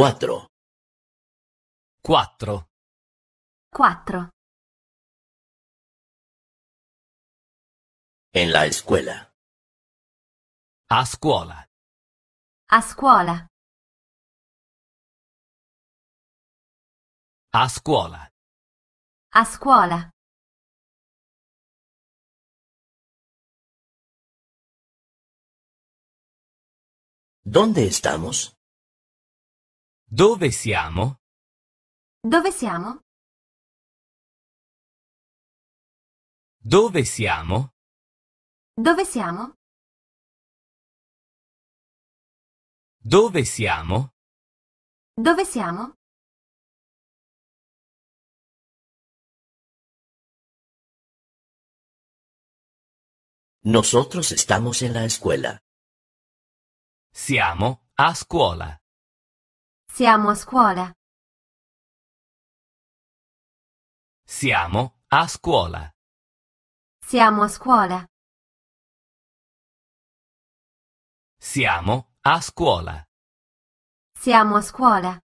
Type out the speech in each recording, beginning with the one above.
cuatro cuatro cuatro En la escuela. A escuela A escuela A scuola. A scuola. ¿Dónde estamos? Dove siamo? Dove siamo? Dove siamo? Dove siamo? Dove siamo? Dove siamo? Nosotros estamos en la escuela. Siamo a scuola. Siamo a scuola. Siamo a scuola. Siamo a scuola. Siamo a scuola. Siamo a scuola.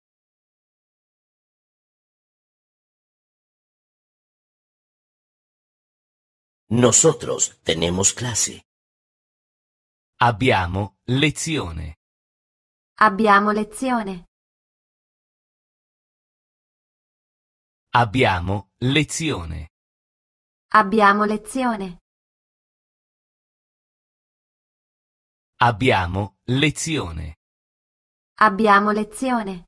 Nosotros tenemos clase. Abbiamo lezione. Abbiamo lezione. Abbiamo lezione. Abbiamo lezione. Abbiamo lezione. Abbiamo lezione.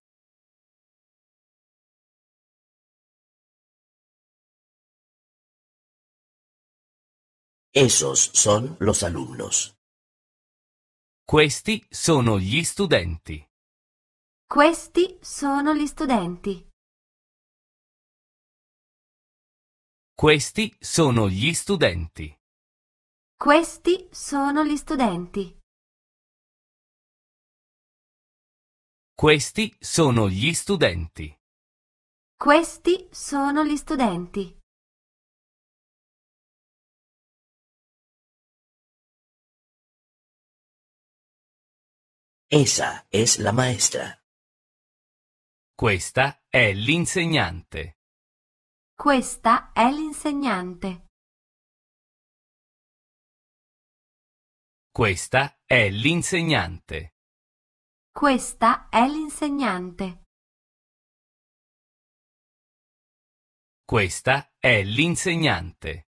Esos son los alumnos. Questi sono gli studenti. Questi sono gli studenti. Questi sono gli studenti. Questi sono gli studenti. Questi sono gli studenti. Questi sono gli studenti. Esa es la maestra. Questa è l'insegnante. Questa è l'insegnante. Questa è l'insegnante. Questa è l'insegnante. Questa è l'insegnante.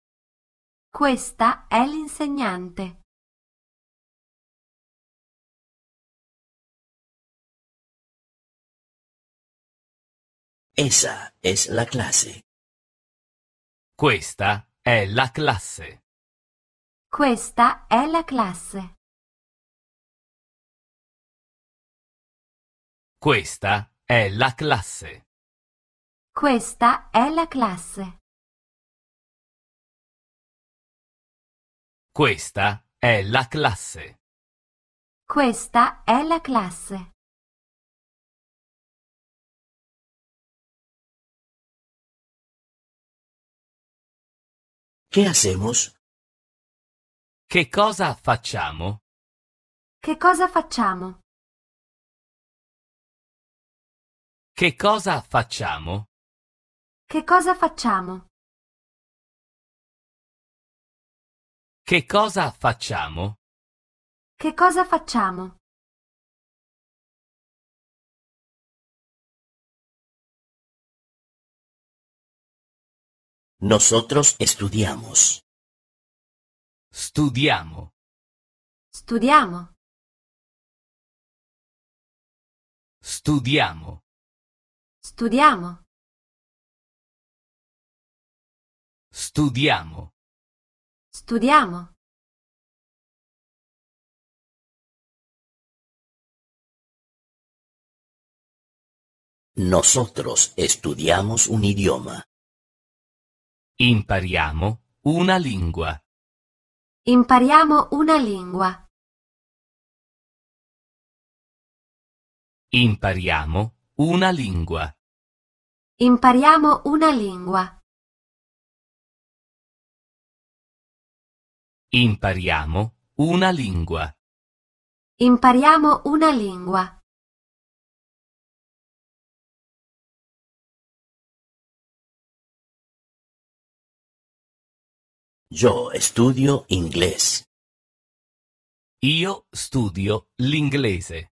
Questa è l'insegnante. Esa es la clase. Questa è la classe. Questa è la classe. Questa è la classe. Questa è la classe. Questa è la classe. Questa è la classe. Che hacemos? Che cosa facciamo? Che cosa facciamo? Che cosa facciamo? Che cosa facciamo? Che cosa facciamo? Che cosa facciamo? Nosotros estudiamos. Estudiamos. Estudiamos. Estudiamos. Estudiamos. Estudiamos. Studiamo. Nosotros estudiamos un idioma. Impariamo una lingua. Impariamo una lingua. Impariamo una lingua. Impariamo una lingua. Impariamo una lingua. Impariamo una lingua. Yo studio inglese. Io studio l'inglese.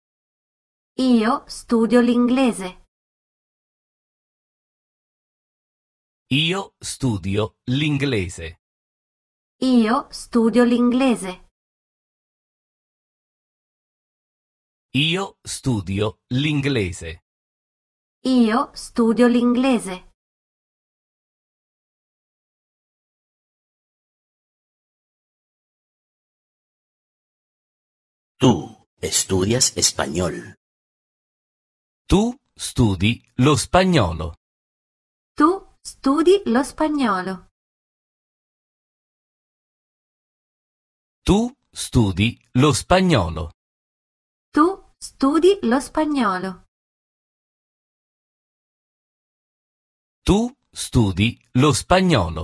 Io studio l'inglese. Io studio l'inglese. Io studio l'inglese. Io studio l'inglese. Io studio l'inglese. estudias español. Tu studi lo spagnolo. Tu studi lo spagnolo. Tu studi lo spagnolo. Tu studi lo spagnolo. Tu studi lo spagnolo.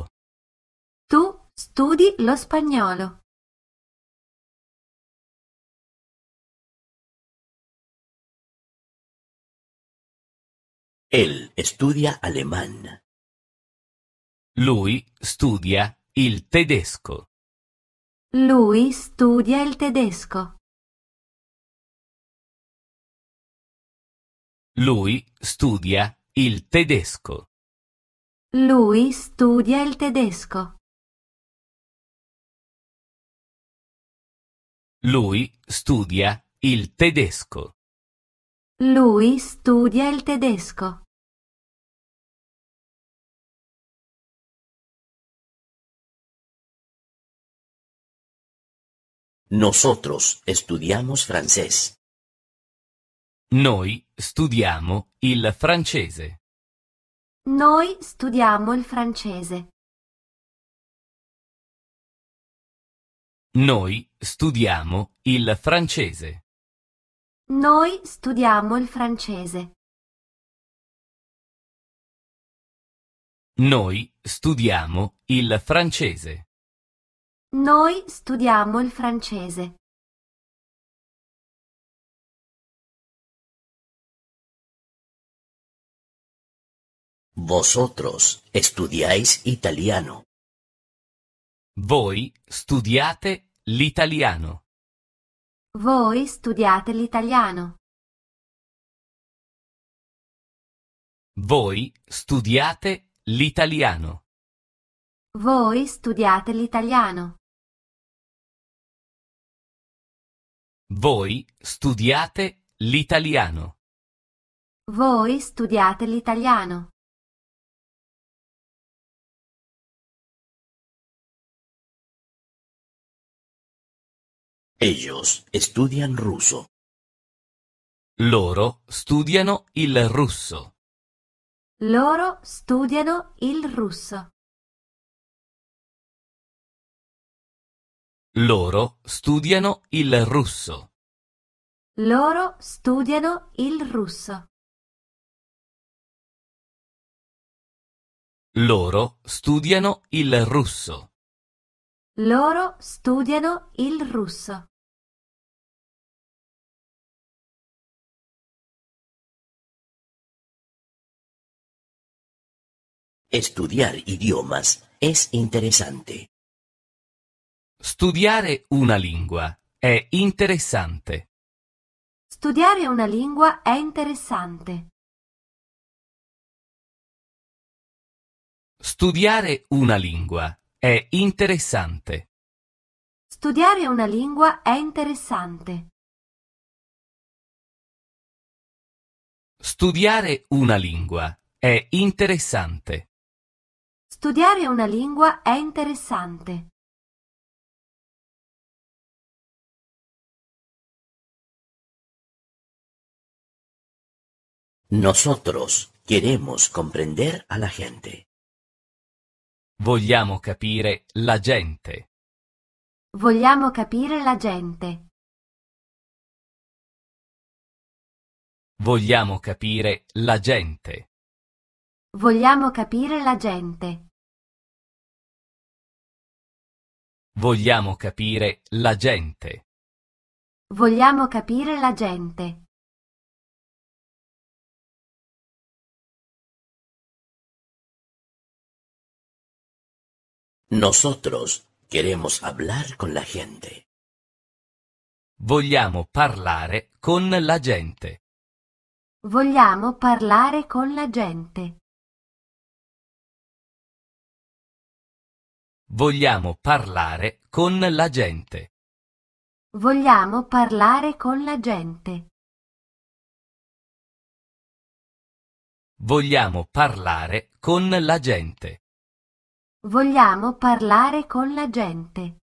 Tu studi lo spagnolo. Él estudia alemán. Lui studia il tedesco. Lui studia il tedesco. Lui studia il tedesco. Lui studia il tedesco. Lui studia il tedesco. Lui studia il tedesco. Nosotros estudiamos francés. Noi studiamo il francese. Noi studiamo il francese. Noi studiamo il francese. Noi studiamo il francese. Noi studiamo il francese. Noi studiamo il francese. Vosotros estudiáis italiano. Voi studiate l'italiano. Voi studiate l'italiano. Voi studiate l'italiano. Voi studiate l'italiano. Voi studiate l'italiano. Voi studiate l'italiano. Ellos estudian ruso. Loro studiano il russo. Loro studiano il russo. Loro studiano il russo. Loro studiano il russo. Loro studiano il russo. Loro studiano il russo. Estudiar idiomas es interesante. Studiare una lingua è interessante. Studiare una lingua è interessante. Studiare una lingua è interessante. Studiare una lingua è interessante. Studiare una lingua è interessante. Studiare una lingua è interessante. Nosotros queremos comprender a la gente. Vogliamo capire la gente. Vogliamo capire la gente. Vogliamo capire la gente. Vogliamo capire la gente. Vogliamo capire la gente. Vogliamo capire la gente. Nosotros queremos hablar con la gente. Vogliamo parlare con la gente. Vogliamo parlare con la gente. Vogliamo parlare con la gente. Vogliamo parlare con la gente. Vogliamo parlare con la gente. Vogliamo parlare con la gente.